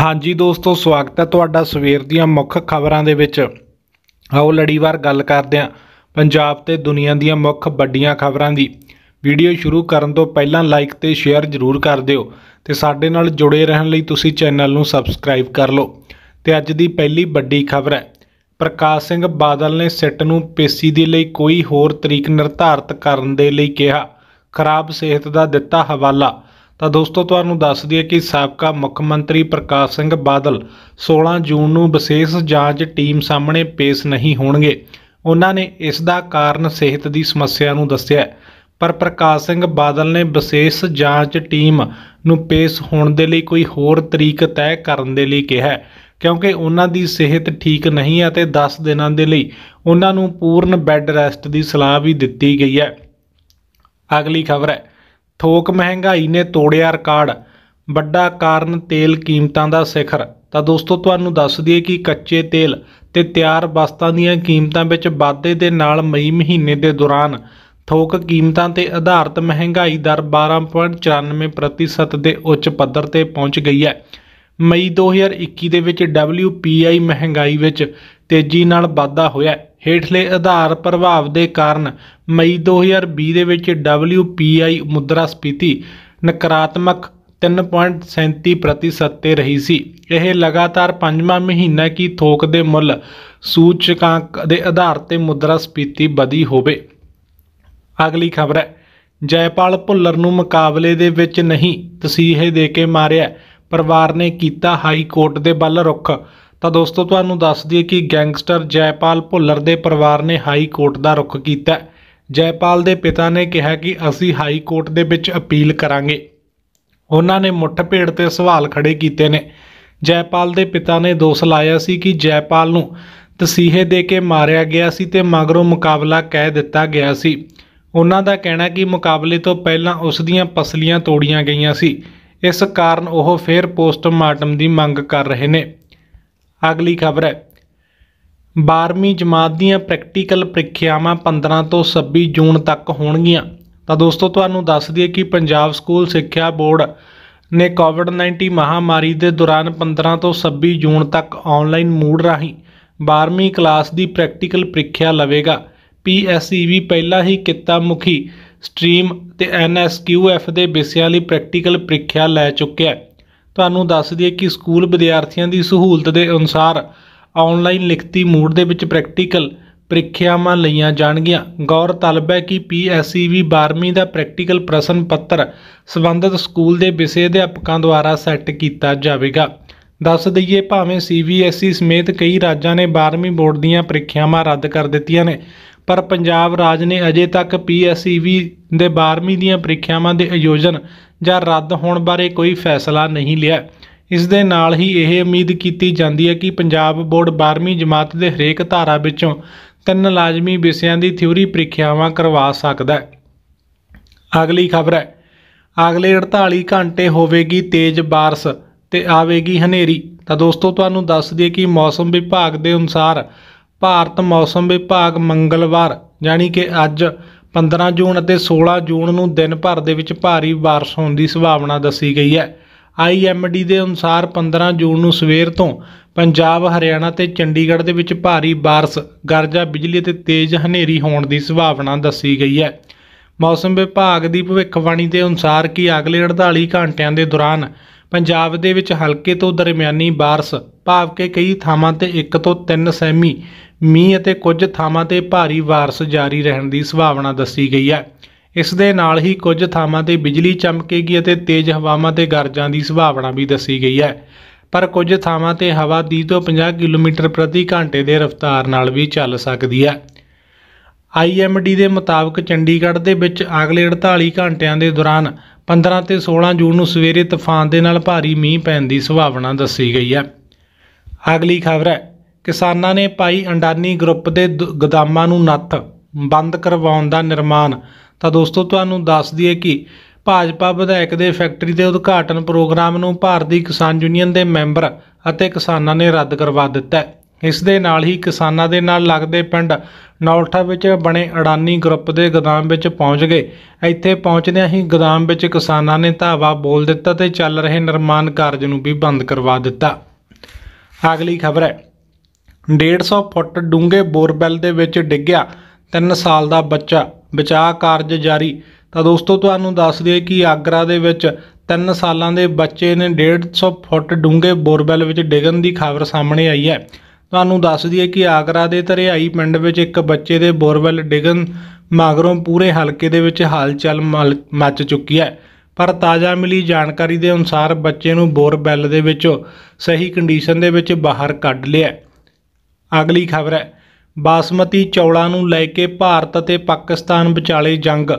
ਹਾਂਜੀ ਦੋਸਤੋ ਸਵਾਗਤ ਹੈ ਤੁਹਾਡਾ ਸਵੇਰ ਦੀਆਂ ਮੁੱਖ ਖਬਰਾਂ ਦੇ ਵਿੱਚ ਆਓ ਲੜੀਵਾਰ ਗੱਲ ਕਰਦੇ ਹਾਂ ਪੰਜਾਬ ਤੇ ਦੁਨੀਆ ਦੀਆਂ ਮੁੱਖ ਵੱਡੀਆਂ ਖਬਰਾਂ ਦੀ ਵੀਡੀਓ ਸ਼ੁਰੂ ਕਰਨ ਤੋਂ ਪਹਿਲਾਂ ਲਾਈਕ ਤੇ ਸ਼ੇਅਰ ਜ਼ਰੂਰ ਕਰ ਦਿਓ ਤੇ ਸਾਡੇ ਨਾਲ ਜੁੜੇ ਰਹਿਣ ਲਈ ਤੁਸੀਂ ਚੈਨਲ ਨੂੰ ਸਬਸਕ੍ਰਾਈਬ ਕਰ ਲਓ ਤੇ ਅੱਜ ਦੀ ਪਹਿਲੀ ਵੱਡੀ ਖਬਰ ਹੈ ਪ੍ਰਕਾਸ਼ ਸਿੰਘ ਬਾਦਲ ਨੇ ਸਿੱਟ ਨੂੰ ਪੇਸੀ ਦੇ ਲਈ ਕੋਈ ਹੋਰ ਤਰੀਕ ਨਿਰਧਾਰਤ ਕਰਨ ਦੇ ਲਈ ਕਿਹਾ ਖਰਾਬ ਸਿਹਤ ਦਾ ਦਿੱਤਾ ਹਵਾਲਾ ਤਾਂ ਦੋਸਤੋ ਤੁਹਾਨੂੰ ਦੱਸ ਦਈਏ ਕਿ ਸਾਬਕਾ ਮੁੱਖ ਮੰਤਰੀ ਪ੍ਰਕਾਸ਼ ਸਿੰਘ ਬਾਦਲ 16 ਜੂਨ ਨੂੰ ਵਿਸ਼ੇਸ਼ ਜਾਂਚ ਟੀਮ ਸਾਹਮਣੇ ਪੇਸ਼ ਨਹੀਂ ਹੋਣਗੇ ਉਹਨਾਂ ਨੇ ਇਸ ਦਾ ਕਾਰਨ ਸਿਹਤ ਦੀ ਸਮੱਸਿਆ ਨੂੰ ਦੱਸਿਆ ਪਰ ਪ੍ਰਕਾਸ਼ ਸਿੰਘ ਬਾਦਲ ਨੇ ਵਿਸ਼ੇਸ਼ ਜਾਂਚ ਟੀਮ ਨੂੰ ਪੇਸ਼ ਹੋਣ ਦੇ ਲਈ ਕੋਈ ਹੋਰ ਤਰੀਕ ਤੈਅ ਕਰਨ ਦੇ ਲਈ ਕਿਹਾ ਕਿਉਂਕਿ ਉਹਨਾਂ ਦੀ ਸਿਹਤ ਠੀਕ ਨਹੀਂ ਹੈ ਤੇ 10 ਦਿਨਾਂ ਦੇ ਲਈ ਉਹਨਾਂ ਨੂੰ ਪੂਰਨ ਬੈੱਡ ਰੈਸਟ ਦੀ ਸਲਾਹ ਵੀ ਦਿੱਤੀ ਗਈ ਹੈ ਅਗਲੀ ਖਬਰ ਹੈ ਥੋਕ ਮਹਿੰਗਾਈ ਨੇ ਤੋੜਿਆ ਰਿਕਾਰਡ ਵੱਡਾ ਕਾਰਨ ਤੇਲ ਕੀਮਤਾਂ ਦਾ ਸਿਖਰ ਤਾਂ ਦੋਸਤੋ ਤੁਹਾਨੂੰ ਦੱਸ ਦਈਏ ਕਿ ਕੱਚੇ ਤੇਲ ਤੇ ਤਿਆਰ ਵਸਤਾਂ ਦੀਆਂ ਕੀਮਤਾਂ ਵਿੱਚ ਵਾਧੇ ਦੇ ਨਾਲ ਮਈ ਮਹੀਨੇ ਦੇ ਦੌਰਾਨ ਥੋਕ ਕੀਮਤਾਂ ਤੇ ਆਧਾਰਿਤ ਮਹਿੰਗਾਈ ਦਰ 12.94% ਦੇ ਉੱਚ ਪੱਧਰ ਤੇ ਪਹੁੰਚ ਗਈ ਹੈ ਮਈ 2021 ਦੇ ਵਿੱਚ WPI ਮਹਿੰਗਾਈ ਵਿੱਚ ਤੇਜ਼ੀ ਨਾਲ ਵਾਧਾ ਹੋਇਆ ਹੇਠਲੇ ਆਧਾਰ ਪ੍ਰਭਾਵ ਦੇ ਕਾਰਨ ਮਈ 2020 ਦੇ ਵਿੱਚ WPI ਸਪੀਤੀ ਨਕਾਰਾਤਮਕ 3.37% ਤੇ ਰਹੀ ਸੀ ਇਹ ਲਗਾਤਾਰ ਪੰਜਵਾਂ ਮਹੀਨਾ ਕੀ ਥੋਕ ਦੇ ਮੁੱਲ ਸੂਚਕਾਂਕ ਦੇ ਆਧਾਰ ਤੇ ਸਪੀਤੀ ਵਧੀ ਹੋਵੇ ਅਗਲੀ ਖਬਰ ਹੈ ਜੈਪਾਲ ਭੁੱਲਰ ਨੂੰ ਮੁਕਾਬਲੇ ਦੇ ਵਿੱਚ ਨਹੀਂ ਤਸੀਹੇ ਦੇ ਕੇ ਮਾਰਿਆ ਪਰਿਵਾਰ ਨੇ ਕੀਤਾ ਹਾਈ ਕੋਰਟ ਦੇ ਵੱਲ ਰੁਖ ਤਾਂ ਦੋਸਤੋ ਤੁਹਾਨੂੰ ਦੱਸ ਦਈਏ ਕਿ ਗੈਂਗਸਟਰ ਜੈਪਾਲ ਭੁੱਲਰ ਦੇ ਪਰਿਵਾਰ ਨੇ ਹਾਈ ਕੋਰਟ ਦਾ ਰੁਖ ਕੀਤਾ ਜੈਪਾਲ ਦੇ ਪਿਤਾ ਨੇ ਕਿਹਾ ਕਿ ਅਸੀਂ ਹਾਈ ਕੋਰਟ ਦੇ ਵਿੱਚ ਅਪੀਲ ਕਰਾਂਗੇ ਉਹਨਾਂ ਨੇ ਮੁੱਠਭੇੜ ਤੇ ਸਵਾਲ ਖੜੇ ਕੀਤੇ ਨੇ ਜੈਪਾਲ ਦੇ ਪਿਤਾ ਨੇ ਦੋਸ਼ ਲਾਇਆ ਸੀ ਕਿ ਜੈਪਾਲ ਨੂੰ ਤਸੀਹੇ ਦੇ ਕੇ ਮਾਰਿਆ ਗਿਆ ਸੀ ਤੇ ਮਗਰੋਂ ਮੁਕਾਬਲਾ ਕਹਿ ਦਿੱਤਾ ਗਿਆ ਸੀ ਉਹਨਾਂ ਦਾ ਕਹਿਣਾ ਕਿ ਮੁਕਾਬਲੇ ਤੋਂ ਪਹਿਲਾਂ ਉਸ ਦੀਆਂ ਪਸਲੀਆਂ ਤੋੜੀਆਂ ਗਈਆਂ ਸੀ ਇਸ ਕਾਰਨ ਉਹ ਫੇਰ ਪੋਸਟਮਾਰਟਮ ਦੀ ਮੰਗ ਕਰ ਰਹੇ ਨੇ ਅਗਲੀ ਖਬਰ ਹੈ 12ਵੀਂ ਜਮਾਤ ਦੀਆਂ ਪ੍ਰੈਕਟੀਕਲ ਪ੍ਰੀਖਿਆਵਾਂ 15 ਤੋਂ 26 ਜੂਨ ਤੱਕ ਹੋਣਗੀਆਂ ਤਾਂ ਦੋਸਤੋ ਤੁਹਾਨੂੰ ਦੱਸ ਦਈਏ ਕਿ ਪੰਜਾਬ ਸਕੂਲ ਸਿੱਖਿਆ ਬੋਰਡ ਨੇ ਕੋਵਿਡ-19 ਮਹਾਮਾਰੀ ਦੇ ਦੌਰਾਨ 15 ਤੋਂ 26 ਜੂਨ ਤੱਕ ਆਨਲਾਈਨ ਮੂਡ ਰਾਹੀਂ 12ਵੀਂ ਕਲਾਸ ਦੀ ਪ੍ਰੈਕਟੀਕਲ ਪ੍ਰੀਖਿਆ ਲਵੇਗਾ ਪੀਐਸਈ ਵੀ ਪਹਿਲਾਂ ਹੀ ਕਿੱਤਾ ਮੁਖੀ ਸਟ੍ਰੀਮ ਤੇ ਐਨਐਸਕਿਊਐਫ ਦੇ ਵਿਸ਼ਿਆਂ ਲਈ ਪ੍ਰੈਕਟੀਕਲ ਪ੍ਰੀਖਿਆ ਲੈ ਚੁੱਕਿਆ ਹੈ ਤੁਹਾਨੂੰ ਦੱਸ ਦਈਏ ਕਿ ਸਕੂਲ ਵਿਦਿਆਰਥੀਆਂ ਦੀ ਸਹੂਲਤ ਦੇ ਅਨੁਸਾਰ ਆਨਲਾਈਨ ਲਿਖਤੀ ਮੂਡ ਦੇ ਵਿੱਚ ਪ੍ਰੈਕਟੀਕਲ ਪ੍ਰੀਖਿਆਵਾਂ ਲਈਆਂ ਜਾਣਗੀਆਂ ਗੌਰ ਤਲਬ ਹੈ ਕਿ ਪੀਐਸਸੀਵੀ 12ਵੀਂ ਦਾ ਪ੍ਰੈਕਟੀਕਲ ਪ੍ਰਸ਼ਨ ਪੱਤਰ ਸਬੰਧਤ ਸਕੂਲ ਦੇ ਵਿਸ਼ੇ ਅਧਿਆਪਕਾਂ ਦੁਆਰਾ ਸੈੱਟ ਕੀਤਾ ਜਾਵੇਗਾ ਦੱਸ ਦਈਏ ਭਾਵੇਂ ਸੀਬੀਐਸਈ ਸਮੇਤ ਕਈ ਰਾਜਾਂ ਨੇ 12ਵੀਂ ਬੋਰਡ ਦੀਆਂ ਪ੍ਰੀਖਿਆਵਾਂ ਰੱਦ ਕਰ ਦਿੱਤੀਆਂ ਨੇ ਪਰ ਪੰਜਾਬ ਰਾਜ ਨੇ ਅਜੇ ਤੱਕ ਪੀਐਸਸੀਵੀ ਦੇ 12ਵੀਂ ਦੀਆਂ ਪ੍ਰੀਖਿਆਵਾਂ ਦੇ ਆਯੋਜਨ ਜਾਂ ਰੱਦ ਹੋਣ ਬਾਰੇ ਕੋਈ ਫੈਸਲਾ ਨਹੀਂ ਲਿਆ ਇਸ ਦੇ ਨਾਲ ਹੀ ਇਹ ਉਮੀਦ ਕੀਤੀ ਜਾਂਦੀ ਹੈ ਕਿ ਪੰਜਾਬ ਬੋਰਡ 12ਵੀਂ ਜਮਾਤ ਦੇ ਹਰੇਕ ਧਾਰਾ ਵਿੱਚੋਂ ਤਿੰਨ ਲਾਜ਼ਮੀ ਵਿਸ਼ਿਆਂ ਦੀ ਥਿਊਰੀ ਪ੍ਰੀਖਿਆਵਾਂ ਕਰਵਾ ਸਕਦਾ ਹੈ ਅਗਲੀ ਖਬਰ ਹੈ ਅਗਲੇ 48 ਘੰਟੇ ਹੋਵੇਗੀ ਤੇਜ਼ بارش ਤੇ ਆਵੇਗੀ ਹਨੇਰੀ ਤਾਂ ਦੋਸਤੋ ਤੁਹਾਨੂੰ ਦੱਸ ਦਈਏ ਕਿ ਮੌਸਮ ਵਿਭਾਗ ਦੇ ਅਨੁਸਾਰ ਭਾਰਤ ਮੌਸਮ ਵਿਭਾਗ ਮੰਗਲਵਾਰ ਯਾਨੀ ਕਿ ਅੱਜ 15 ਜੂਨ ਅਤੇ 16 ਜੂਨ ਨੂੰ ਦਿਨ ਭਰ ਦੇ ਵਿੱਚ ਭਾਰੀ بارش ਹੋਣ ਦੀ ਸੰਭਾਵਨਾ ਦੱਸੀ ਗਈ ਹੈ ਆਈਐਮਡੀ ਦੇ ਅਨੁਸਾਰ 15 ਜੂਨ ਨੂੰ ਸਵੇਰ ਤੋਂ ਪੰਜਾਬ ਹਰਿਆਣਾ ਤੇ ਚੰਡੀਗੜ੍ਹ ਦੇ ਵਿੱਚ ਭਾਰੀ بارش ਗਰਜਾ ਬਿਜਲੀ ਅਤੇ ਤੇਜ਼ ਹਨੇਰੀ ਹੋਣ ਦੀ ਸੰਭਾਵਨਾ ਦੱਸੀ ਗਈ ਹੈ ਮੌਸਮ ਵਿਭਾਗ ਦੀ ਭਵਿੱਖਬਾਣੀ ਦੇ ਅਨੁਸਾਰ ਕਿ ਅਗਲੇ 48 ਘੰਟਿਆਂ ਦੇ ਦੌਰਾਨ ਪੰਜਾਬ ਦੇ ਵਿੱਚ ਹਲਕੇ ਤੋਂ ਦਰਮਿਆਨੀ بارش ਭਾਵ ਕਿ ਕਈ ਥਾਵਾਂ ਤੇ 1 ਤੋਂ 3 ਸੈਮੀ ਮੀਂਹ ਅਤੇ ਕੁਝ ਥਾਵਾਂ ਤੇ ਭਾਰੀ بارش ਜਾਰੀ ਰਹਿਣ ਦੀ ਸੰਭਾਵਨਾ ਦੱਸੀ ਗਈ ਹੈ ਇਸ ਦੇ ਨਾਲ ਹੀ ਕੁਝ ਥਾਵਾਂ ਤੇ ਬਿਜਲੀ ਚਮਕੇਗੀ ਅਤੇ ਤੇਜ਼ ਹਵਾਵਾਂ ਤੇ ਗਰਜਾਂ ਦੀ ਸੰਭਾਵਨਾ ਵੀ ਦੱਸੀ ਗਈ ਹੈ ਪਰ ਕੁਝ ਥਾਵਾਂ ਤੇ ਹਵਾ 30 ਤੋਂ 50 ਕਿਲੋਮੀਟਰ ਪ੍ਰਤੀ ਘੰਟੇ ਦੇ ਰਫ਼ਤਾਰ ਨਾਲ ਵੀ ਚੱਲ ਸਕਦੀ ਹੈ ਆਈਐਮਡੀ ਦੇ ਮੁਤਾਬਕ ਚੰਡੀਗੜ੍ਹ ਦੇ ਵਿੱਚ ਅਗਲੇ 48 ਘੰਟਿਆਂ ਦੇ ਦੌਰਾਨ 15 ਤੇ 16 ਜੂਨ ਨੂੰ ਸਵੇਰੇ ਤੂਫਾਨ ਦੇ ਨਾਲ ਭਾਰੀ ਮੀਂਹ ਪੈਣ ਦੀ ਸੰਭਾਵਨਾ ਦੱਸੀ ਗਈ ਹੈ ਅਗਲੀ ਖਬਰ ਹੈ ਕਿਸਾਨਾਂ ਨੇ ਪਾਈ ਅੰਡਾਨੀ ਗਰੁੱਪ ਦੇ ਗੋਦਾਮਾਂ ਨੂੰ ਨੱਥ ਬੰਦ ਕਰਵਾਉਣ ਦਾ ਨਿਰਮਾਣ ਤਾਂ ਦੋਸਤੋ ਤੁਹਾਨੂੰ ਦੱਸ ਦਈਏ ਕਿ ਭਾਜਪਾ ਵਿਧਾਇਕ ਦੇ ਫੈਕਟਰੀ ਦੇ ਉਦਘਾਟਨ ਪ੍ਰੋਗਰਾਮ ਨੂੰ ਭਾਰਤੀ ਕਿਸਾਨ ਯੂਨੀਅਨ ਦੇ ਮੈਂਬਰ ਅਤੇ ਕਿਸਾਨਾਂ ਨੇ ਰੱਦ ਕਰਵਾ ਦਿੱਤਾ ਹੈ ਇਸ ਦੇ ਨਾਲ ਹੀ ਕਿਸਾਨਾਂ ਦੇ ਨਾਲ ਲੱਗਦੇ ਪਿੰਡ ਨੌਲਠਾ ਵਿੱਚ ਬਣੇ ਅਡਾਨੀ ਗਰੁੱਪ ਦੇ ਗਦਾਮ ਵਿੱਚ ਪਹੁੰਚ ਗਏ ਇੱਥੇ ਪਹੁੰਚਦਿਆਂ ਹੀ ਗਦਾਮ ਵਿੱਚ ਕਿਸਾਨਾਂ ਨੇ ਧਾਵਾ ਬੋਲ ਦਿੱਤਾ ਤੇ ਚੱਲ ਰਹੇ ਨਿਰਮਾਣ ਕਾਰਜ ਨੂੰ ਵੀ ਬੰਦ ਕਰਵਾ ਦਿੱਤਾ ਅਗਲੀ ਖਬਰ ਹੈ 150 ਫੁੱਟ ਡੂੰਘੇ ਬੋਰਵੈਲ ਦੇ ਵਿੱਚ ਡਿੱਗਿਆ 3 ਸਾਲ ਦਾ ਬੱਚਾ ਬਚਾਅ ਕਾਰਜ ਜਾਰੀ ਤਾਂ ਦੋਸਤੋ ਤੁਹਾਨੂੰ ਦੱਸ ਦਈਏ ਕਿ ਆਗਰਾ ਦੇ ਵਿੱਚ 3 ਸਾਲਾਂ ਦੇ ਬੱਚੇ ਨੇ 150 ਫੁੱਟ ਡੂੰਘੇ ਬੋਰਵੈਲ ਵਿੱਚ ਡਿੱਗਣ ਦੀ ਖਬਰ ਸਾਹਮਣੇ ਆਈ ਹੈ ਤੁਹਾਨੂੰ ਦੱਸ ਦਈਏ ਕਿ ਆਗਰਾ ਦੇ ਧਰਿਆਈ ਪਿੰਡ ਵਿੱਚ ਇੱਕ ਬੱਚੇ ਦੇ ਬੋਰਵੈਲ ਡਿਗਨ ਮਾਗਰੋਂ ਪੂਰੇ ਹਲਕੇ ਦੇ ਵਿੱਚ ਹਲਚਲ ਮੱਚ ਚੁੱਕੀ ਹੈ ਪਰ ਤਾਜ਼ਾ ਮਿਲੀ ਜਾਣਕਾਰੀ ਦੇ ਅਨੁਸਾਰ ਬੱਚੇ ਨੂੰ ਬੋਰਵੈਲ ਦੇ ਵਿੱਚ ਸਹੀ ਕੰਡੀਸ਼ਨ ਦੇ ਵਿੱਚ ਬਾਹਰ ਕੱਢ ਲਿਆ ਅਗਲੀ ਖਬਰ ਹੈ ਬਾਸਮਤੀ ਚੌਲਾਂ ਨੂੰ ਲੈ ਕੇ ਭਾਰਤ ਅਤੇ ਪਾਕਿਸਤਾਨ ਵਿਚਾਲੇ ਜੰਗ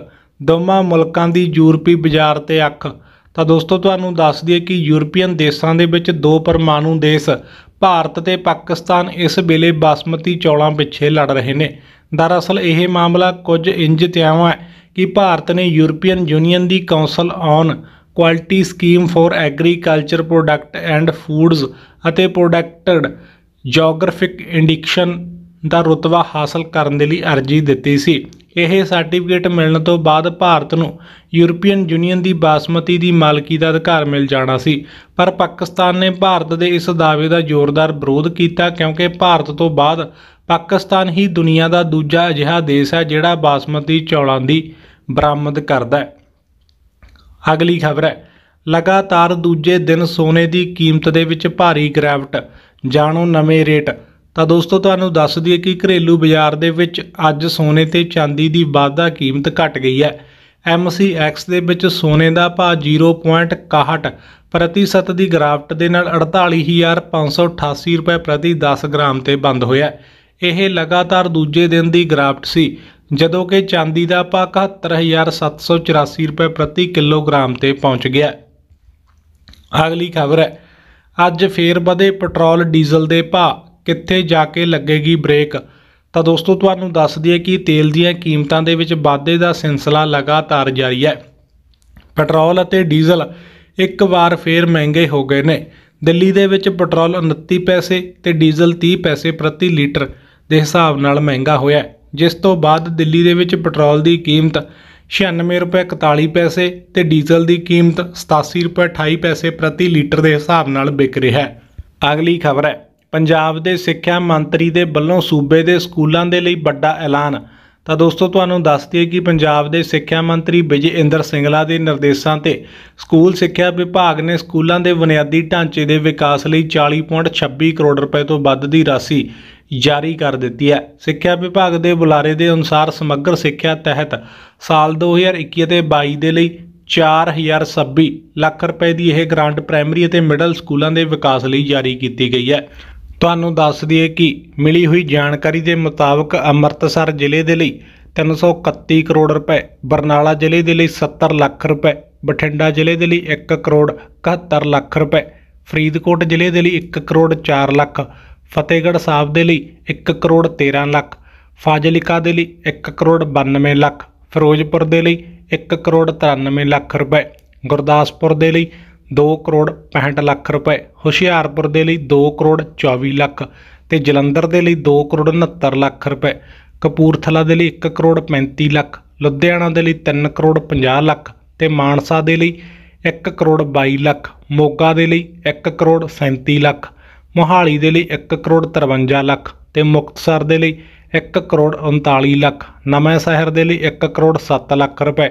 ਦੋਵਾਂ ਮੁਲਕਾਂ ਦੀ ਯੂਰਪੀ ਬਾਜ਼ਾਰ ਤੇ ਅੱਖ ਤਾਂ ਦੋਸਤੋ ਤੁਹਾਨੂੰ ਦੱਸ ਦਈਏ ਕਿ ਯੂਰਪੀਅਨ ਦੇਸ਼ਾਂ ਦੇ ਵਿੱਚ ਦੋ ਪਰਮਾਣੂ ਦੇਸ਼ ਭਾਰਤ ਤੇ ਪਾਕਿਸਤਾਨ ਇਸ ਵੇਲੇ ਬਾਸਮਤੀ ਚੌਲਾਂ ਪਿੱਛੇ ਲੜ ਰਹੇ ਨੇ ਦਰਅਸਲ ਇਹ ਮਾਮਲਾ ਕੁਝ ਇੰਜ ਤਿਆਵਾ ਹੈ ਕਿ ਭਾਰਤ ਨੇ ਯੂਰਪੀਅਨ ਯੂਨੀਅਨ ਦੀ council on quality scheme for agriculture product and foods ਅਤੇ ਪ੍ਰੋਡਕਟਡ ਜੀਓਗ੍ਰਾਫਿਕ ਇੰਡੀਕੇਸ਼ਨ ਦਾ ਰਤਵਾ ਹਾਸਲ ਕਰਨ ਦੇ ਲਈ ਅਰਜ਼ੀ ਦਿੱਤੀ ਸੀ ਇਹ ਸਰਟੀਫਿਕੇਟ ਮਿਲਣ ਤੋਂ ਬਾਅਦ ਭਾਰਤ ਨੂੰ ਯੂਰਪੀਅਨ ਯੂਨੀਅਨ ਦੀ ਬਾਸਮਤੀ ਦੀ ਮਾਲਕੀ ਦਾ ਅਧਿਕਾਰ ਮਿਲ ਜਾਣਾ ਸੀ ਪਰ ਪਾਕਿਸਤਾਨ ਨੇ ਭਾਰਤ ਦੇ ਇਸ ਦਾਅਵੇ ਦਾ ਜ਼ੋਰਦਾਰ ਵਿਰੋਧ ਕੀਤਾ ਕਿਉਂਕਿ ਭਾਰਤ ਤੋਂ ਬਾਅਦ ਪਾਕਿਸਤਾਨ ਹੀ ਦੁਨੀਆ ਦਾ ਦੂਜਾ ਅਜਿਹਾ ਦੇਸ਼ ਹੈ ਜਿਹੜਾ ਬਾਸਮਤੀ ਚੌਲਾਂ ਦੀ ਬਰਾਮਦ ਕਰਦਾ ਹੈ ਅਗਲੀ ਖਬਰ ਹੈ ਲਗਾਤਾਰ ਦੂਜੇ ਦਿਨ ਸੋਨੇ ਦੀ ਕੀਮਤ ਦੇ ਵਿੱਚ ਭਾਰੀ ਗਿਰਾਵਟ ਜਾਣੋ ਨਵੇਂ ਰੇਟ ਤਾਂ ਦੋਸਤੋ ਤੁਹਾਨੂੰ ਦੱਸ ਦਈਏ ਕਿ ਘਰੇਲੂ ਬਾਜ਼ਾਰ ਦੇ ਵਿੱਚ ਅੱਜ ਸੋਨੇ ਤੇ ਚਾਂਦੀ ਦੀ ਵਾਧਾ ਕੀਮਤ ਘਟ ਗਈ ਹੈ MCX ਦੇ ਵਿੱਚ ਸੋਨੇ ਦਾ ਭਾਅ 0.61 ਪ੍ਰਤੀਸ਼ਤ ਦੀ ਗਿਰਾਵਟ ਦੇ ਨਾਲ 48588 ਰੁਪਏ ਪ੍ਰਤੀ 10 ਗ੍ਰਾਮ ਤੇ ਬੰਦ ਹੋਇਆ ਇਹ ਲਗਾਤਾਰ ਦੂਜੇ ਦਿਨ ਦੀ ਗਿਰਾਵਟ ਸੀ ਜਦੋਂ ਕਿ ਚਾਂਦੀ ਦਾ ਭਾਅ 71784 ਰੁਪਏ ਪ੍ਰਤੀ ਕਿਲੋਗ੍ਰਾਮ ਤੇ ਪਹੁੰਚ ਗਿਆ ਅਗਲੀ ਖਬਰ ਹੈ ਅੱਜ ਫੇਰ ਵਧੇ ਪੈਟਰੋਲ ਡੀਜ਼ਲ ਦੇ ਭਾਅ ਕਿੱਥੇ ਜਾ ਕੇ ਲੱਗੇਗੀ ਬ੍ਰੇਕ ਤਾਂ ਦੋਸਤੋ ਤੁਹਾਨੂੰ ਦੱਸ ਦਈਏ ਕਿ ਤੇਲ ਦੀਆਂ ਕੀਮਤਾਂ ਦੇ ਵਿੱਚ ਵਾਧੇ ਦਾ ਸਿਲਸਿਲਾ ਲਗਾਤਾਰ ਜਾਰੀ ਹੈ ਪੈਟਰੋਲ ਅਤੇ ਡੀਜ਼ਲ ਇੱਕ ਵਾਰ ਫੇਰ ਮਹਿੰਗੇ ਹੋ ਗਏ ਨੇ ਦਿੱਲੀ ਦੇ ਵਿੱਚ ਪੈਟਰੋਲ 29 ਪੈਸੇ ਤੇ ਡੀਜ਼ਲ 30 ਪੈਸੇ ਪ੍ਰਤੀ ਲੀਟਰ ਦੇ ਹਿਸਾਬ ਨਾਲ ਮਹਿੰਗਾ ਹੋਇਆ ਜਿਸ ਤੋਂ ਬਾਅਦ ਦਿੱਲੀ ਦੇ ਵਿੱਚ ਪੈਟਰੋਲ ਦੀ ਕੀਮਤ 96 ਰੁਪਏ 41 ਪੈਸੇ ਤੇ ਡੀਜ਼ਲ ਦੀ ਕੀਮਤ 87 ਰੁਪਏ 28 ਪੈਸੇ ਪ੍ਰਤੀ ਲੀਟਰ ਦੇ ਹਿਸਾਬ ਨਾਲ ਵਿਕ ਰਿਹਾ ਹੈ ਅਗਲੀ ਖਬਰ ਹੈ ਪੰਜਾਬ ਦੇ ਸਿੱਖਿਆ ਮੰਤਰੀ ਦੇ ਵੱਲੋਂ ਸੂਬੇ ਦੇ ਸਕੂਲਾਂ ਦੇ ਲਈ ਵੱਡਾ ਐਲਾਨ ਤਾਂ ਦੋਸਤੋ ਤੁਹਾਨੂੰ ਦੱਸ ਦਈਏ ਕਿ ਪੰਜਾਬ ਦੇ ਸਿੱਖਿਆ ਮੰਤਰੀ ਵਿਜੇ ਇੰਦਰ ਸਿੰਗਲਾ ਦੇ ਨਿਰਦੇਸ਼ਾਂ ਤੇ ਸਕੂਲ ਸਿੱਖਿਆ ਵਿਭਾਗ ਨੇ ਸਕੂਲਾਂ ਦੇ ਬੁਨਿਆਦੀ ਢਾਂਚੇ ਦੇ ਵਿਕਾਸ ਲਈ 40.26 ਕਰੋੜ ਰੁਪਏ ਤੋਂ ਵੱਧ ਦੀ ਰਾਸ਼ੀ ਜਾਰੀ ਕਰ ਦਿੱਤੀ ਹੈ ਸਿੱਖਿਆ ਵਿਭਾਗ ਦੇ ਬੁਲਾਰੇ ਦੇ ਅਨੁਸਾਰ ਸਮਗਰ ਸਿੱਖਿਆ ਤਹਿਤ ਸਾਲ 2021 ਅਤੇ 22 ਦੇ ਲਈ 4026 ਲੱਖ ਰੁਪਏ ਦੀ ਇਹ ਗ੍ਰਾਂਟ ਪ੍ਰਾਇਮਰੀ ਅਤੇ ਮਿਡਲ ਸਕੂਲਾਂ ਦੇ ਵਿਕਾਸ ਲਈ ਜਾਰੀ ਕੀਤੀ ਗਈ ਹੈ ਤੁਹਾਨੂੰ ਦੱਸ ਦਈਏ ਕਿ ਮਿਲੀ ਹੋਈ ਜਾਣਕਾਰੀ ਦੇ ਮੁਤਾਬਕ ਅੰਮ੍ਰਿਤਸਰ ਜ਼ਿਲ੍ਹੇ ਦੇ ਲਈ 331 ਕਰੋੜ ਰੁਪਏ ਬਰਨਾਲਾ ਜ਼ਿਲ੍ਹੇ ਦੇ ਲਈ 70 ਲੱਖ ਰੁਪਏ ਬਠਿੰਡਾ ਜ਼ਿਲ੍ਹੇ ਦੇ ਲਈ 1 ਕਰੋੜ 71 ਲੱਖ ਰੁਪਏ ਫਰੀਦਕੋਟ ਜ਼ਿਲ੍ਹੇ ਦੇ ਲਈ 1 ਕਰੋੜ 4 ਲੱਖ ਫਤਿਹਗੜ੍ਹ ਸਾਹਿਬ ਦੇ ਲਈ 1 ਕਰੋੜ 13 ਲੱਖ ਫਾਜ਼ਿਲਕਾ ਦੇ ਲਈ 1 ਕਰੋੜ 92 ਲੱਖ ਫਿਰੋਜ਼ਪੁਰ ਦੇ ਲਈ 1 ਕਰੋੜ 93 ਲੱਖ ਰੁਪਏ ਗੁਰਦਾਸਪੁਰ ਦੇ ਲਈ 2 ਕਰੋੜ 65 ਲੱਖ ਰੁਪਏ ਹੁਸ਼ਿਆਰਪੁਰ ਦੇ ਲਈ 2 ਕਰੋੜ 24 ਲੱਖ ਤੇ ਜਲੰਧਰ ਦੇ ਲਈ 2 ਕਰੋੜ 69 ਲੱਖ ਰੁਪਏ ਕਪੂਰਥਲਾ ਦੇ ਲਈ 1 ਕਰੋੜ 35 ਲੱਖ ਲੁਧਿਆਣਾ ਦੇ ਲਈ 3 ਕਰੋੜ 50 ਲੱਖ ਤੇ ਮਾਨਸਾ ਦੇ ਲਈ 1 ਕਰੋੜ 22 ਲੱਖ ਮੋਗਾ ਦੇ ਲਈ 1 ਕਰੋੜ 37 ਲੱਖ ਮੋਹਾਲੀ ਦੇ ਲਈ 1 ਕਰੋੜ 53 ਲੱਖ ਤੇ ਮੁਕਤਸਰ ਦੇ ਲਈ 1 ਕਰੋੜ 39 ਲੱਖ ਨਵੇਂ ਸ਼ਹਿਰ ਦੇ ਲਈ 1 ਕਰੋੜ 7 ਲੱਖ ਰੁਪਏ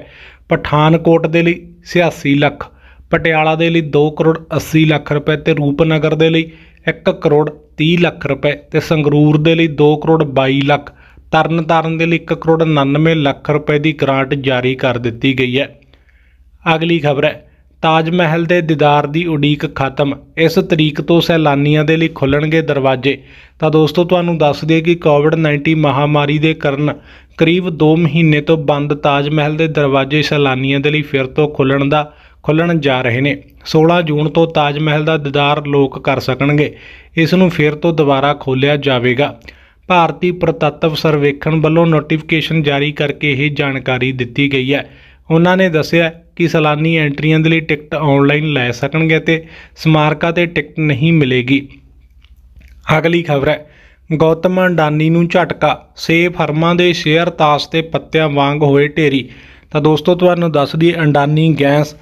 ਪਠਾਨਕੋਟ ਦੇ ਲਈ 86 ਲੱਖ ਪਟਿਆਲਾ ਦੇ ਲਈ 2 ਕਰੋੜ 80 ਲੱਖ ਰੁਪਏ ਤੇ ਰੂਪਨਗਰ ਦੇ ਲਈ 1 ਕਰੋੜ 30 ਲੱਖ ਰੁਪਏ ਤੇ ਸੰਗਰੂਰ ਦੇ ਲਈ 2 ਕਰੋੜ 22 ਲੱਖ ਤਰਨਤਾਰਨ ਦੇ ਲਈ 1 ਕਰੋੜ 99 ਲੱਖ ਰੁਪਏ ਦੀ ਗ੍ਰਾਂਟ ਜਾਰੀ ਕਰ ਦਿੱਤੀ ਗਈ ਹੈ ਅਗਲੀ ਖਬਰ ਹੈ ਤਾਜ ਮਹਿਲ ਦੇ ਦੀਦਾਰ ਦੀ ਉਡੀਕ ਖਤਮ ਇਸ ਤਰੀਕ ਤੋਂ ਸੈਲਾਨੀਆਂ ਦੇ ਲਈ ਖੁੱਲਣਗੇ ਦਰਵਾਜ਼ੇ ਤਾਂ ਦੋਸਤੋ ਤੁਹਾਨੂੰ ਦੱਸ ਦਈਏ ਕਿ ਕੋਵਿਡ-19 ਮਹਾਮਾਰੀ ਦੇ ਕਾਰਨ ਕਰੀਬ 2 ਮਹੀਨੇ ਤੋਂ ਬੰਦ ਤਾਜ ਮਹਿਲ ਦੇ ਦਰਵਾਜ਼ੇ ਸੈਲਾਨੀਆਂ ਦੇ ਲਈ ਫਿਰ ਤੋਂ ਖੁੱਲਣ ਦਾ ਖੁੱਲਣ ਜਾ ਰਹੇ ਨੇ 16 ਜੂਨ ਤੋਂ ਤਾਜ ਮਹਿਲ ਦਾ ਦੀਦਾਰ ਲੋਕ ਕਰ ਸਕਣਗੇ ਇਸ ਨੂੰ ਫਿਰ ਤੋਂ ਦੁਬਾਰਾ ਖੋਲਿਆ ਜਾਵੇਗਾ ਭਾਰਤੀ ਪ੍ਰਤੱਤਵ ਸਰਵੇਖਣ ਵੱਲੋਂ ਨੋਟੀਫਿਕੇਸ਼ਨ ਜਾਰੀ ਕਰਕੇ ਇਹ ਜਾਣਕਾਰੀ ਦਿੱਤੀ ਗਈ ਹੈ ਉਹਨਾਂ ਨੇ ਦੱਸਿਆ ਕਿ ਸਲਾਨੀ ਐਂਟਰੀਆਂ ਦੇ ਲਈ ਟਿਕਟ ਆਨਲਾਈਨ ਲੈ ਸਕਣਗੇ ਤੇ ਸਮਾਰਕਾਂ ਤੇ ਟਿਕਟ ਨਹੀਂ ਮਿਲੇਗੀ ਅਗਲੀ ਖਬਰ ਹੈ ਗੌਤਮ ਅੰਡਾਨੀ ਨੂੰ ਝਟਕਾ ਸੇ ਫਰਮਾਂ ਦੇ ਸ਼ੇਅਰ ਤਾਸ ਤੇ ਪੱਤਿਆਂ ਵਾਂਗ ਹੋਏ ਢੇਰੀ ਤਾਂ ਦੋਸਤੋ ਤੁਹਾਨੂੰ ਦੱਸ ਦਈਏ Adani gas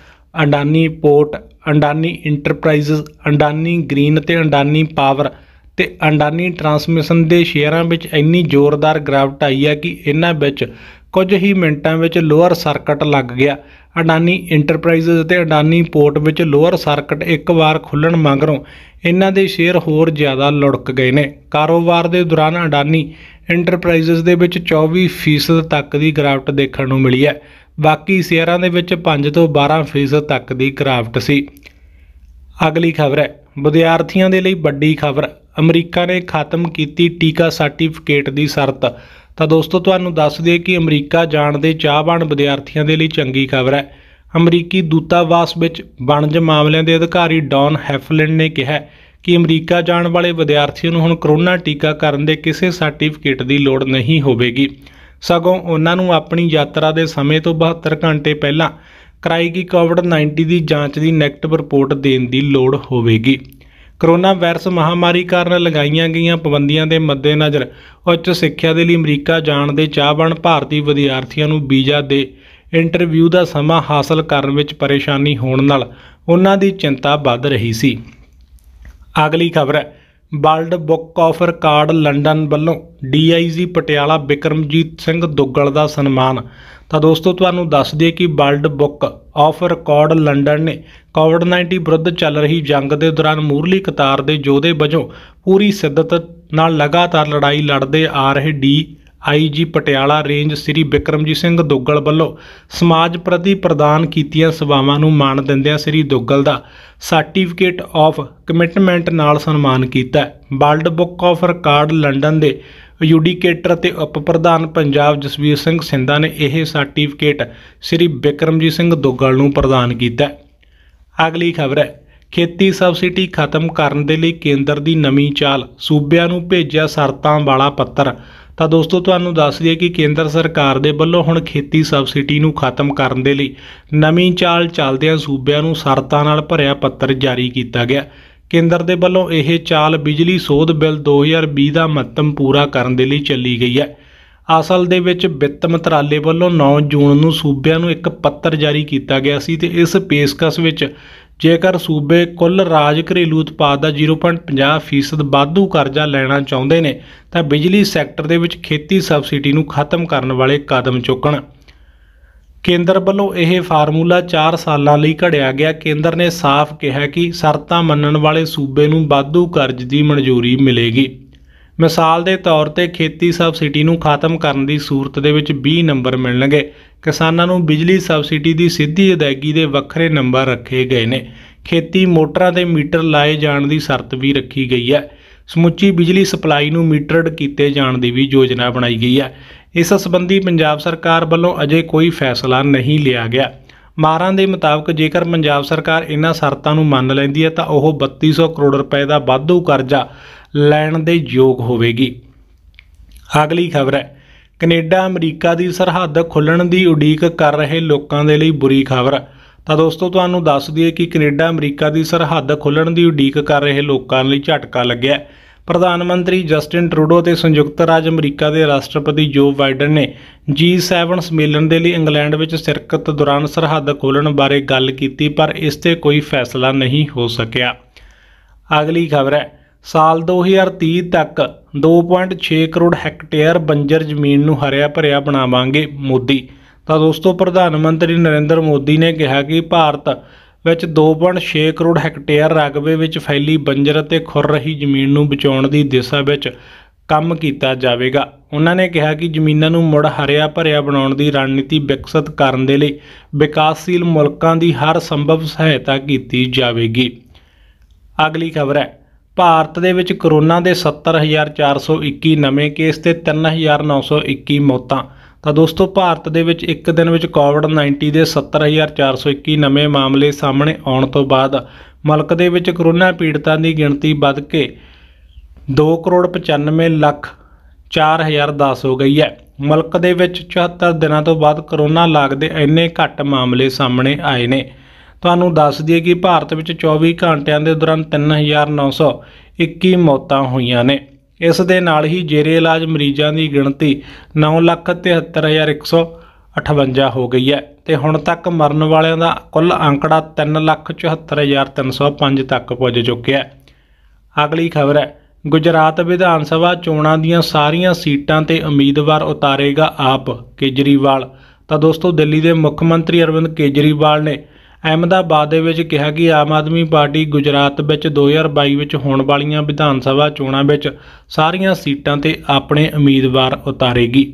Adani port Adani enterprises Adani green ਤੇ ਅੰਡਾਨੀ ਪਾਵਰ ਤੇ ਅੰਡਾਨੀ ਟਰਾਂਸਮਿਸ਼ਨ ਦੇ ਸ਼ੇਅਰਾਂ ਵਿੱਚ ਇੰਨੀ ਜ਼ੋਰਦਾਰ ਗਿਰਾਵਟ ਆਈ ਹੈ ਕਿ ਇਹਨਾਂ ਵਿੱਚ ਕੁਝ ਹੀ ਮਿੰਟਾਂ ਵਿੱਚ ਲੋਅਰ ਸਰਕਟ ਲੱਗ ਗਿਆ ਅਡਾਨੀ ਇੰਟਰਪ੍ਰਾਈਜ਼ਸ ਤੇ ਅਡਾਨੀ ਪੋਰਟ ਵਿੱਚ ਲੋਅਰ ਸਰਕਟ ਇੱਕ ਵਾਰ ਖੁੱਲਣ ਮੰਗਰੋਂ ਇਹਨਾਂ ਦੇ ਸ਼ੇਅਰ ਹੋਰ ਜ਼ਿਆਦਾ ਲੁੜਕ ਗਏ ਨੇ ਕਾਰੋਬਾਰ ਦੇ ਦੌਰਾਨ ਅਡਾਨੀ ਇੰਟਰਪ੍ਰਾਈਜ਼ਸ ਦੇ ਵਿੱਚ 24% ਤੱਕ ਦੀ ਗਿਰਾਵਟ ਦੇਖਣ ਨੂੰ ਮਿਲੀ ਹੈ ਬਾਕੀ ਸ਼ੇਅਰਾਂ ਦੇ ਵਿੱਚ 5 ਤੋਂ 12% ਤੱਕ ਦੀ ਕ੍ਰਾਫਟ ਸੀ ਅਗਲੀ ਖਬਰ ਹੈ ਵਿਦਿਆਰਥੀਆਂ ਦੇ ਲਈ ਵੱਡੀ ਖਬਰ ਅਮਰੀਕਾ ਨੇ ਖਤਮ ਕੀਤੀ ਟੀਕਾ ਸਰਟੀਫਿਕੇਟ ਦੀ ਸ਼ਰਤ ਤਾਂ ਦੋਸਤੋ ਤੁਹਾਨੂੰ ਦੱਸ ਦਈਏ ਕਿ ਅਮਰੀਕਾ ਜਾਣ ਦੇ ਚਾਹਵਾਨ ਵਿਦਿਆਰਥੀਆਂ ਦੇ ਲਈ ਚੰਗੀ ਖਬਰ ਹੈ ਅਮਰੀਕੀ ਦੂਤਾਵਾਸ ਵਿੱਚ ਵਣਜ ਮਾਮਲਿਆਂ ਦੇ ਅਧਿਕਾਰੀ ਡੌਨ ਹੈਫਲਿਨ ਨੇ ਕਿਹਾ ਕਿ ਅਮਰੀਕਾ ਜਾਣ ਵਾਲੇ ਵਿਦਿਆਰਥੀਆਂ ਨੂੰ ਹੁਣ ਕਰੋਨਾ ਟੀਕਾ ਕਰਨ ਦੇ ਕਿਸੇ ਸਰਟੀਫਿਕੇਟ ਦੀ ਲੋੜ ਨਹੀਂ ਹੋਵੇਗੀ ਸਗੋਂ ਉਹਨਾਂ ਨੂੰ ਆਪਣੀ ਯਾਤਰਾ ਦੇ ਸਮੇਂ ਤੋਂ 72 ਘੰਟੇ ਪਹਿਲਾਂ ਕਰਾਈ ਗਈ ਕੋਵਿਡ-19 ਦੀ ਜਾਂਚ ਦੀ ਨੈਗੇਟਿਵ ਰਿਪੋਰਟ ਦੇਣ ਦੀ ਲੋੜ ਹੋਵੇਗੀ ਕਰੋਨਾ ਵਾਇਰਸ ਮਹਾਮਾਰੀ ਕਾਰਨ ਲਗਾਈਆਂ ਗਈਆਂ ਪਾਬੰਦੀਆਂ ਦੇ ਮੱਦੇਨਜ਼ਰ ਉੱਚ ਸਿੱਖਿਆ ਦੇ ਲਈ ਅਮਰੀਕਾ ਜਾਣ ਦੇ ਚਾਹਵਾਨ ਭਾਰਤੀ ਵਿਦਿਆਰਥੀਆਂ ਨੂੰ ਵੀਜ਼ਾ ਦੇ ਇੰਟਰਵਿਊ ਦਾ ਸਮਾਂ ਹਾਸਲ ਕਰਨ ਵਿੱਚ ਪਰੇਸ਼ਾਨੀ ਹੋਣ ਨਾਲ ਉਹਨਾਂ ਦੀ ਚਿੰਤਾ ਵੱਧ ਰਹੀ ਸੀ ਅਗਲੀ ਖਬਰ ਹੈ world book of record London ਵੱਲੋਂ ਡੀਆਈਜੀ ਪਟਿਆਲਾ ਬਿਕਰਮਜੀਤ ਸਿੰਘ ਦੁੱਗਲ ਦਾ ਸਨਮਾਨ ਤਾਂ ਦੋਸਤੋ ਤੁਹਾਨੂੰ ਦੱਸ ਦਈਏ ਕਿ world book of record London ਨੇ ਕੋਵਿਡ-19 ਵਿਰੁੱਧ ਚੱਲ ਰਹੀ ਜੰਗ ਦੇ ਦੌਰਾਨ ਮੂਰਲੀ ਕਤਾਰ ਦੇ ਯੋਧੇ ਵਜੋਂ ਪੂਰੀ ਸਿੱਧਤ ਨਾਲ ਲਗਾਤਾਰ ਲੜਾਈ ਲੜਦੇ ਆ ਰਹੇ DIG Patiala range Shri Bikramjit Singh Duggal ਵੱਲੋਂ ਸਮਾਜ ਪ੍ਰਤੀ ਪ੍ਰਦਾਨ ਕੀਤੀਆਂ ਸੇਵਾਵਾਂ ਨੂੰ ਮਾਣ ਦਿੰਦਿਆਂ ਸ੍ਰੀ ਦੁੱਗਲ ਦਾ ਸਰਟੀਫਿਕੇਟ ਆਫ ਕਮਿਟਮੈਂਟ ਨਾਲ ਸਨਮਾਨ ਕੀਤਾ world book of record London ਦੇ ਯੂਡੀਕੇਟਰ ਤੇ ਉਪ ਪ੍ਰਧਾਨ ਪੰਜਾਬ ਜਸਵੀਰ ਸਿੰਘ ਸਿੰਧਾ ਨੇ ਇਹ ਸਰਟੀਫਿਕੇਟ ਸ੍ਰੀ ਬਿਕਰਮਜੀਤ ਸਿੰਘ ਦੁੱਗਲ ਨੂੰ ਪ੍ਰਦਾਨ ਕੀਤਾ ਅਗਲੀ ਖਬਰ ਹੈ ਖੇਤੀ ਸਬਸਿਡੀ ਖਤਮ ਕਰਨ ਦੇ ਲਈ ਕੇਂਦਰ ਦੀ ਨਵੀਂ ਚਾਲ ਸੂਬਿਆਂ ਨੂੰ ਭੇਜਿਆ ਸ਼ਰਤਾਂ ਵਾਲਾ ਪੱਤਰ ਤਾਂ ਦੋਸਤੋ ਤੁਹਾਨੂੰ ਦੱਸ ਦਈਏ ਕਿ ਕੇਂਦਰ ਸਰਕਾਰ ਦੇ ਵੱਲੋਂ ਹੁਣ ਖੇਤੀ ਸਬਸਿਡੀ ਨੂੰ ਖਤਮ ਕਰਨ ਦੇ ਲਈ ਨਵੀਂ ਚਾਲ ਚੱਲਦਿਆਂ ਸੂਬਿਆਂ ਨੂੰ ਸ਼ਰਤਾਂ ਨਾਲ ਭਰਿਆ ਪੱਤਰ ਜਾਰੀ ਕੀਤਾ ਗਿਆ ਕੇਂਦਰ ਦੇ ਵੱਲੋਂ ਇਹ ਚਾਲ ਬਿਜਲੀ ਸੋਧ ਬਿੱਲ 2020 ਦਾ ਮਤਮ ਪੂਰਾ ਕਰਨ ਦੇ ਲਈ ਚੱਲੀ ਗਈ ਹੈ ਅਸਲ ਦੇ ਵਿੱਚ ਵਿੱਤ ਮੰਤਰਾਲੇ ਵੱਲੋਂ 9 ਜੂਨ ਨੂੰ ਸੂਬਿਆਂ ਨੂੰ ਇੱਕ ਪੱਤਰ ਜਾਰੀ ਕੀਤਾ ਗਿਆ ਸੀ ਤੇ ਇਸ ਪੇਸ਼ਕਸ਼ ਵਿੱਚ ਜੇਕਰ ਸੂਬੇ ਕੁੱਲ ਰਾਜ ਘਰੇਲੂ ਉਤਪਾਦ ਦਾ 0.50% ਵਾਧੂ ਕਰਜ਼ਾ ਲੈਣਾ ਚਾਹੁੰਦੇ ਨੇ ਤਾਂ ਬਿਜਲੀ ਸੈਕਟਰ ਦੇ ਵਿੱਚ ਖੇਤੀ ਸਬਸਿਡੀ ਨੂੰ ਖਤਮ ਕਰਨ ਵਾਲੇ ਕਦਮ ਚੁੱਕਣ ਕੇਂਦਰ ਵੱਲੋਂ ਇਹ ਫਾਰਮੂਲਾ 4 ਸਾਲਾਂ ਲਈ ਘੜਿਆ ਗਿਆ ਕੇਂਦਰ ਨੇ ਸਾਫ਼ ਕਿਹਾ ਕਿ ਸ਼ਰਤਾਂ ਮੰਨਣ ਵਾਲੇ ਸੂਬੇ ਨੂੰ ਵਾਧੂ ਕਰਜ਼ ਦੀ ਮਨਜ਼ੂਰੀ ਮਿਲੇਗੀ ਮਿਸਾਲ ਦੇ ਤੌਰ ਤੇ ਖੇਤੀ ਸਬਸਿਡੀ ਨੂੰ ਖਤਮ ਕਰਨ ਦੀ ਸੂਰਤ ਦੇ ਵਿੱਚ 20 ਨੰਬਰ ਮਿਲਣਗੇ ਕਿਸਾਨਾਂ ਨੂੰ ਬਿਜਲੀ ਸਬਸਿਡੀ ਦੀ ਸਿੱਧੀ ਅਦਾਇਗੀ ਦੇ ਵੱਖਰੇ ਨੰਬਰ ਰੱਖੇ ਗਏ ਨੇ ਖੇਤੀ ਮੋਟਰਾਂ ਦੇ ਮੀਟਰ ਲਾਏ ਜਾਣ ਦੀ ਸ਼ਰਤ ਵੀ ਰੱਖੀ ਗਈ ਹੈ ਸਮੁੱਚੀ ਬਿਜਲੀ ਸਪਲਾਈ ਨੂੰ ਮੀਟਰਡ ਕੀਤੇ ਜਾਣ ਦੀ ਵੀ ਯੋਜਨਾ ਬਣਾਈ ਗਈ ਹੈ ਇਸ ਸੰਬੰਧੀ ਪੰਜਾਬ ਸਰਕਾਰ ਵੱਲੋਂ ਅਜੇ ਕੋਈ ਫੈਸਲਾ ਨਹੀਂ ਲਿਆ ਗਿਆ ਮਾਰਾਂ ਦੇ ਮੁਤਾਬਕ ਜੇਕਰ ਪੰਜਾਬ ਸਰਕਾਰ ਇਹਨਾਂ ਸ਼ਰਤਾਂ ਨੂੰ ਮੰਨ ਲੈਂਦੀ ਹੈ ਤਾਂ ਉਹ 3200 ਕਰੋੜ ਰੁਪਏ ਦਾ ਵਾਧੂ ਕਰਜ਼ਾ ਲੈਣ ਦੇ ਯੋਗ ਹੋਵੇਗੀ ਅਗਲੀ ਖਬਰ ਹੈ ਕੈਨੇਡਾ ਅਮਰੀਕਾ ਦੀ ਸਰਹੱਦ ਖੁੱਲਣ ਦੀ ਉਡੀਕ ਕਰ ਰਹੇ ਲੋਕਾਂ ਦੇ ਲਈ ਬੁਰੀ ਖਬਰ ਤਾਂ ਦੋਸਤੋ ਤੁਹਾਨੂੰ ਦੱਸ ਦਈਏ ਕਿ ਕੈਨੇਡਾ ਅਮਰੀਕਾ ਦੀ ਸਰਹੱਦ ਖੁੱਲਣ ਦੀ ਉਡੀਕ ਕਰ ਰਹੇ ਲੋਕਾਂ ਲਈ ਝਟਕਾ ਲੱਗਿਆ ਪ੍ਰਧਾਨ ਮੰਤਰੀ ਜਸਟਿਨ ਟਰੂਡੋ ਤੇ ਸੰਯੁਕਤ ਰਾਜ ਅਮਰੀਕਾ ਦੇ ਰਾਸ਼ਟਰਪਤੀ ਜੋ ਬਾਈਡਨ ਨੇ G7 ਸੰਮੇਲਨ ਦੇ ਲਈ ਇੰਗਲੈਂਡ ਵਿੱਚ ਸਿਰਕਤ ਦੌਰਾਨ ਸਰਹੱਦ ਖੋਲਣ ਬਾਰੇ ਗੱਲ ਕੀਤੀ ਪਰ ਇਸ ਤੇ ਕੋਈ ਫੈਸਲਾ ਨਹੀਂ ਹੋ ਸਕਿਆ ਅਗਲੀ ਖਬਰ ਹੈ ਸਾਲ 2030 ਤੱਕ 2.6 ਕਰੋੜ ਹੈਕਟੇਅਰ ਬੰਜਰ ਜ਼ਮੀਨ ਨੂੰ ਹਰਿਆ ਭਰਿਆ ਬਣਾਵਾਂਗੇ ਮੋਦੀ ਤਾਂ ਦੋਸਤੋ ਪ੍ਰਧਾਨ ਮੰਤਰੀ ਨਰਿੰਦਰ ਮੋਦੀ ਨੇ ਕਿਹਾ ਕਿ ਭਾਰਤ ਵਿੱਚ 2.6 ਕਰੋੜ ਹੈਕਟੇਅਰ ਰਕਬੇ ਵਿੱਚ ਫੈਲੀ ਬੰਜਰ ਅਤੇ ਖੁਰ ਰਹੀ ਜ਼ਮੀਨ ਨੂੰ ਬਚਾਉਣ ਦੀ ਦਿਸ਼ਾ ਵਿੱਚ ਕੰਮ ਕੀਤਾ ਜਾਵੇਗਾ ਉਹਨਾਂ ਨੇ ਕਿਹਾ ਕਿ ਜ਼ਮੀਨਾਂ ਨੂੰ ਮੁੜ ਹਰਿਆ ਭਰਿਆ ਬਣਾਉਣ ਦੀ ਰਣਨੀਤੀ ਵਿਕਸਿਤ ਕਰਨ ਦੇ ਲਈ ਵਿਕਾਸਸ਼ੀਲ ਮੁਲਕਾਂ ਦੀ ਹਰ ਸੰਭਵ ਸਹਾਇਤਾ ਕੀਤੀ ਜਾਵੇਗੀ ਅਗਲੀ ਖਬਰ ਹੈ ਭਾਰਤ ਦੇ ਵਿੱਚ ਕਰੋਨਾ ਦੇ 70421 ਨਵੇਂ ਕੇਸ ਤੇ 3921 ਮੌਤਾਂ ਤਾਂ ਦੋਸਤੋ ਭਾਰਤ ਦੇ ਵਿੱਚ ਇੱਕ ਦਿਨ ਵਿੱਚ ਕੋਵਿਡ-19 ਦੇ 70421 ਨਵੇਂ ਮਾਮਲੇ ਸਾਹਮਣੇ ਆਉਣ ਤੋਂ ਬਾਅਦ ਮੁਲਕ ਦੇ ਵਿੱਚ ਕਰੋਨਾ ਪੀੜਤਾਂ ਦੀ ਗਿਣਤੀ ਵੱਧ ਕੇ 2 ਕਰੋੜ 95 ਲੱਖ 4010 ਹੋ ਗਈ ਹੈ ਮੁਲਕ ਦੇ ਵਿੱਚ 74 ਦਿਨਾਂ ਤੋਂ ਬਾਅਦ ਕਰੋਨਾ ਲਾਗ ਦੇ ਇੰਨੇ ਘੱਟ ਮਾਮਲੇ ਸਾਹਮਣੇ ਆਏ ਨੇ ਤੁਹਾਨੂੰ ਦੱਸ ਦਈਏ ਕਿ ਭਾਰਤ ਵਿੱਚ 24 ਘੰਟਿਆਂ ਦੇ ਦੌਰਾਨ 3921 ਮੌਤਾਂ ਹੋਈਆਂ ਨੇ ਇਸ ਦੇ ਨਾਲ ਹੀ ਜੇਰੇ ਇਲਾਜ ਮਰੀਜ਼ਾਂ ਦੀ ਗਿਣਤੀ 973158 ਹੋ ਗਈ ਹੈ ਤੇ ਹੁਣ ਤੱਕ ਮਰਨ ਵਾਲਿਆਂ ਦਾ ਕੁੱਲ ਅੰਕੜਾ 374305 ਤੱਕ ਪਹੁੰਚ ਚੁੱਕਿਆ ਹੈ ਅਗਲੀ ਖਬਰ ਹੈ ਗੁਜਰਾਤ ਵਿਧਾਨ ਸਭਾ ਚੋਣਾਂ ਦੀਆਂ ਸਾਰੀਆਂ ਸੀਟਾਂ ਤੇ ਉਮੀਦਵਾਰ ਉਤਾਰੇਗਾ ਆਪ ਕੇਜਰੀਵਾਲ ਤਾਂ ਦੋਸਤੋ ਦਿੱਲੀ ਦੇ ਮੁੱਖ ਮੰਤਰੀ ਅਰਵਿੰਦ ਕੇਜਰੀਵਾਲ ਨੇ ਅਹਿਮਦਾਬਾਦ ਦੇ ਵਿੱਚ ਕਿਹਾ ਕਿ ਆਮ ਆਦਮੀ ਪਾਰਟੀ ਗੁਜਰਾਤ ਵਿੱਚ 2022 ਵਿੱਚ ਹੋਣ ਵਾਲੀਆਂ ਵਿਧਾਨ ਸਭਾ ਚੋਣਾਂ ਵਿੱਚ ਸਾਰੀਆਂ ਸੀਟਾਂ ਤੇ ਆਪਣੇ ਉਮੀਦਵਾਰ ਉਤਾਰੇਗੀ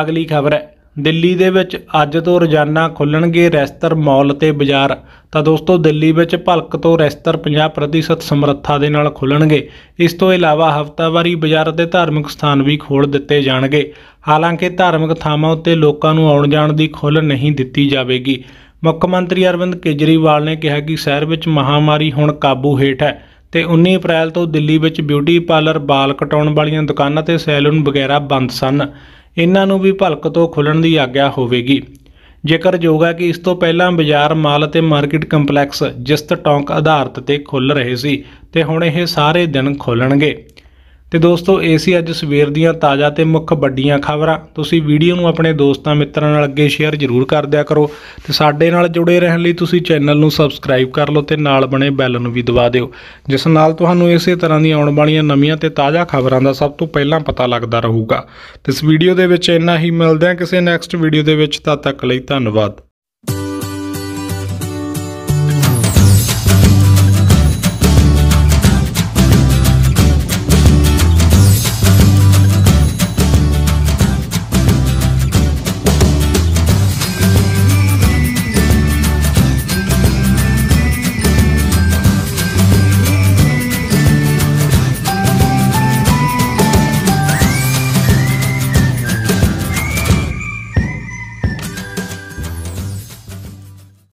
ਅਗਲੀ ਖਬਰ ਹੈ ਦਿੱਲੀ ਦੇ ਵਿੱਚ ਅੱਜ ਤੋਂ ਰੋਜ਼ਾਨਾ ਖੁੱਲਣਗੇ ਰੈਸਟਰ ਮਾਲ ਤੇ ਬਾਜ਼ਾਰ ਤਾਂ ਦੋਸਤੋ ਦਿੱਲੀ ਵਿੱਚ ਭਲਕ ਤੋਂ ਰੈਸਟਰ 50% ਸਮਰੱਥਾ ਦੇ ਨਾਲ ਖੁੱਲਣਗੇ ਇਸ ਤੋਂ ਇਲਾਵਾ ਹਫ਼ਤਾਵਾਰੀ ਬਾਜ਼ਾਰ ਤੇ ਧਾਰਮਿਕ ਸਥਾਨ ਵੀ ਖੋਲ ਦਿੱਤੇ ਜਾਣਗੇ ਹਾਲਾਂਕਿ ਧਾਰਮਿਕ ਥਾਵਾਂ ਉੱਤੇ ਲੋਕਾਂ ਨੂੰ ਆਉਣ ਜਾਣ ਦੀ ਖੁੱਲ੍ਹ ਨਹੀਂ ਦਿੱਤੀ ਜਾਵੇਗੀ ਮੁੱਖ ਮੰਤਰੀ ਅਰਵਿੰਦ ਕੇਜਰੀਵਾਲ ਨੇ ਕਿਹਾ ਕਿ ਸ਼ਹਿਰ ਵਿੱਚ ਮਹਾਮਾਰੀ ਹੁਣ ਕਾਬੂ ਹੇਠ ਹੈ ਤੇ 19 ਅਪ੍ਰੈਲ ਤੋਂ ਦਿੱਲੀ ਵਿੱਚ ਬਿਊਟੀ ਪਾਰਲਰ ਬਾਲ ਕਟਾਉਣ ਵਾਲੀਆਂ ਦੁਕਾਨਾਂ ਤੇ ਸੈਲੂਨ ਵਗੈਰਾ ਬੰਦ ਸਨ ਇਹਨਾਂ ਨੂੰ ਵੀ ਭਲਕ ਤੋਂ ਖੁੱਲਣ ਦੀ ਆਗਿਆ ਹੋਵੇਗੀ ਜੇਕਰ ਜੋਗਾ ਕਿ ਇਸ ਤੋਂ ਪਹਿਲਾਂ ਬਾਜ਼ਾਰ ਮਾਲ ਅਤੇ ਮਾਰਕੀਟ ਕੰਪਲੈਕਸ ਜਿਸਤ ਟੌਂਕ ਆਧਾਰਤ ਤੇ ਖੁੱਲ ਰਹੇ ਸੀ ਤੇ ਹੁਣ ਇਹ ਸਾਰੇ ਦਿਨ ਖੁੱਲਣਗੇ ਤੇ ਦੋਸਤੋ ਇਹ ਸੀ ਅੱਜ ਸਵੇਰ ਦੀਆਂ ਤਾਜ਼ਾ ਤੇ ਮੁੱਖ ਵੱਡੀਆਂ ਖਬਰਾਂ ਤੁਸੀਂ ਵੀਡੀਓ ਨੂੰ ਆਪਣੇ ਦੋਸਤਾਂ ਮਿੱਤਰਾਂ ਨਾਲ ਅੱਗੇ ਸ਼ੇਅਰ ਜ਼ਰੂਰ ਕਰ ਦਿਆ ਕਰੋ ਤੇ ਸਾਡੇ ਨਾਲ ਜੁੜੇ ਰਹਿਣ ਲਈ ਤੁਸੀਂ ਚੈਨਲ ਨੂੰ ਸਬਸਕ੍ਰਾਈਬ ਕਰ ਲਓ ਤੇ ਨਾਲ ਬਣੇ ਬੈਲ ਨੂੰ ਵੀ ਦਬਾ ਦਿਓ ਜਿਸ ਨਾਲ ਤੁਹਾਨੂੰ ਇਸੇ ਤਰ੍ਹਾਂ ਦੀਆਂ ਆਉਣ ਵਾਲੀਆਂ ਨਵੀਆਂ ਤੇ ਤਾਜ਼ਾ ਖਬਰਾਂ ਦਾ ਸਭ ਤੋਂ ਪਹਿਲਾਂ ਪਤਾ ਲੱਗਦਾ ਰਹੂਗਾ ਤੇ ਇਸ ਵੀਡੀਓ ਦੇ ਵਿੱਚ ਇੰਨਾ ਹੀ ਮਿਲਦੇ ਹਾਂ ਕਿਸੇ ਨੈਕਸਟ ਵੀਡੀਓ ਦੇ ਵਿੱਚ ਤਦ ਤੱਕ ਲਈ ਧੰਨਵਾਦ